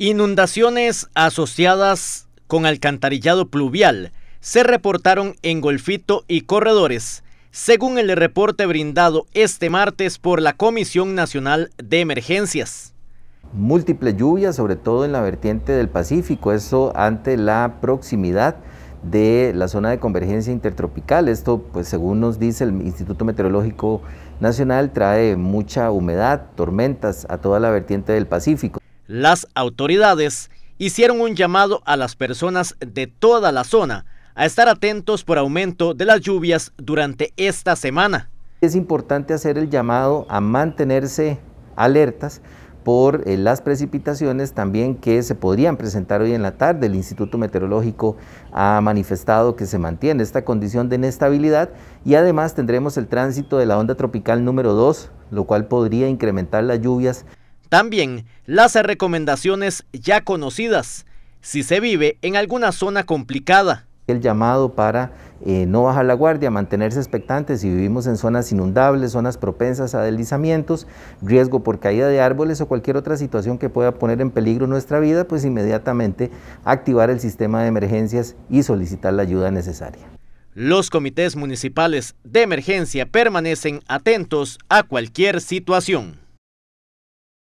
Inundaciones asociadas con alcantarillado pluvial se reportaron en Golfito y Corredores, según el reporte brindado este martes por la Comisión Nacional de Emergencias. Múltiples lluvias, sobre todo en la vertiente del Pacífico, eso ante la proximidad de la zona de convergencia intertropical. Esto, pues según nos dice el Instituto Meteorológico Nacional, trae mucha humedad, tormentas a toda la vertiente del Pacífico. Las autoridades hicieron un llamado a las personas de toda la zona a estar atentos por aumento de las lluvias durante esta semana. Es importante hacer el llamado a mantenerse alertas por eh, las precipitaciones también que se podrían presentar hoy en la tarde. El Instituto Meteorológico ha manifestado que se mantiene esta condición de inestabilidad y además tendremos el tránsito de la onda tropical número 2, lo cual podría incrementar las lluvias. También las recomendaciones ya conocidas si se vive en alguna zona complicada. El llamado para eh, no bajar la guardia, mantenerse expectantes si vivimos en zonas inundables, zonas propensas a deslizamientos, riesgo por caída de árboles o cualquier otra situación que pueda poner en peligro nuestra vida, pues inmediatamente activar el sistema de emergencias y solicitar la ayuda necesaria. Los comités municipales de emergencia permanecen atentos a cualquier situación.